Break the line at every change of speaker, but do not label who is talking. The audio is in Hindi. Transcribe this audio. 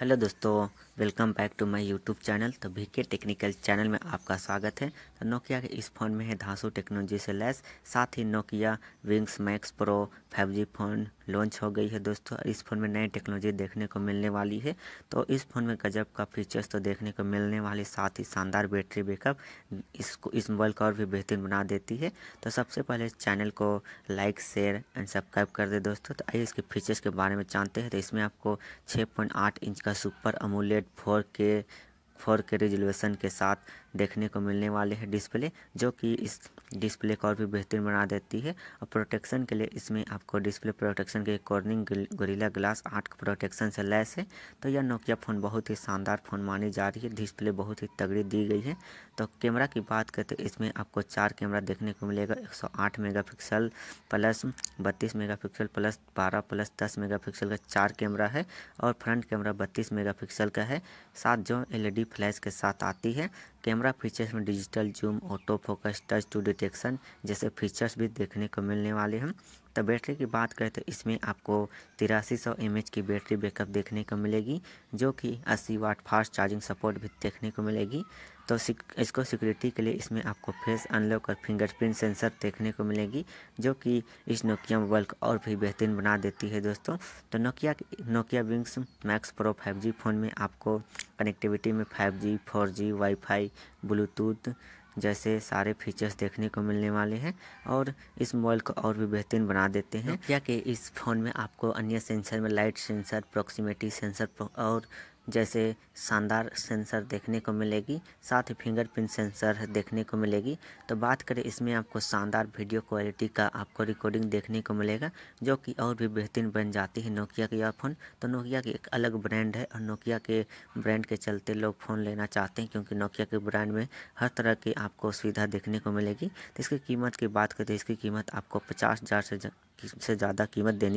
हेलो दोस्तों welcome back to my YouTube channel तो के टेक्निकल चैनल में आपका स्वागत है तो नोकिया के इस फ़ोन में है धांसू टेक्नोलॉजी से लैस साथ ही Nokia wings max pro five G phone launch हो गई है दोस्तों इस फ़ोन में नई टेक्नोलॉजी देखने को मिलने वाली है तो इस फ़ोन में गजब का फीचर्स तो देखने को मिलने वाले साथ ही शानदार बैटरी बैकअप इसको इस मोबाइल को और भी बेहतरीन बना देती है तो सबसे पहले चैनल को लाइक शेयर एंड सब्सक्राइब कर दे दोस्तों तो आइए इसके फीचर्स के बारे में जानते हैं तो इसमें आपको छः इंच का सुपर अमूलेट फोर फोर के रिजोल्यूशन के साथ देखने को मिलने वाले हैं डिस्प्ले जो कि इस डिस्प्ले को और भी बेहतरीन बना देती है और प्रोटेक्शन के लिए इसमें आपको डिस्प्ले प्रोटेक्शन के कॉर्निंग गोरीला ग्लास आठ प्रोटेक्शन से लैस है तो यह नोकिया फ़ोन बहुत ही शानदार फ़ोन मानी जा रही है डिस्प्ले बहुत ही तगड़ी दी गई है तो कैमरा की बात करें तो इसमें आपको चार कैमरा देखने को मिलेगा एक सौ प्लस बत्तीस मेगा प्लस बारह प्लस दस मेगा का चार कैमरा है और फ्रंट कैमरा बत्तीस मेगा का है साथ जो एलईडी फ्लैश के साथ आती है कैमरा फीचर्स में digital zoom auto focus touch to detection जैसे फीचर्स भी देखने को मिलने वाले हैं तो बैटरी की बात करें तो इसमें आपको तिरासी सौ एम की बैटरी बैकअप देखने को मिलेगी जो कि अस्सी वाट फास्ट चार्जिंग सपोर्ट भी देखने को मिलेगी तो इसको सिक्योरिटी के लिए इसमें आपको फेस अनलॉक और फिंगरप्रिंट सेंसर देखने को मिलेगी जो कि इस नोकिया मोबाइल को और भी बेहतरीन बना देती है दोस्तों तो Nokia Nokia wings max pro 5G phone में आपको कनेक्टिविटी में 5G, 4G, वाईफाई ब्लूटूथ जैसे सारे फीचर्स देखने को मिलने वाले हैं और इस मोबाइल को और भी बेहतरीन बना देते हैं क्या कि इस फ़ोन में आपको अन्य सेंसर में लाइट सेंसर प्रॉक्सिमिटी सेंसर और जैसे शानदार सेंसर देखने को मिलेगी साथ ही फिंगरप्रिंट सेंसर देखने को मिलेगी तो बात करें इसमें आपको शानदार वीडियो क्वालिटी का आपको रिकॉर्डिंग देखने को मिलेगा जो कि और भी बेहतरीन बन जाती है नोकिया के ईयरफोन तो नोकिया की एक अलग ब्रांड है और नोकिया के ब्रांड के चलते लोग फ़ोन लेना चाहते हैं क्योंकि नोकिया के ब्रांड में हर तरह की आपको सुविधा देखने को मिलेगी तो इसकी कीमत की बात करें तो इसकी कीमत आपको पचास हज़ार से ज़्यादा कीमत देनी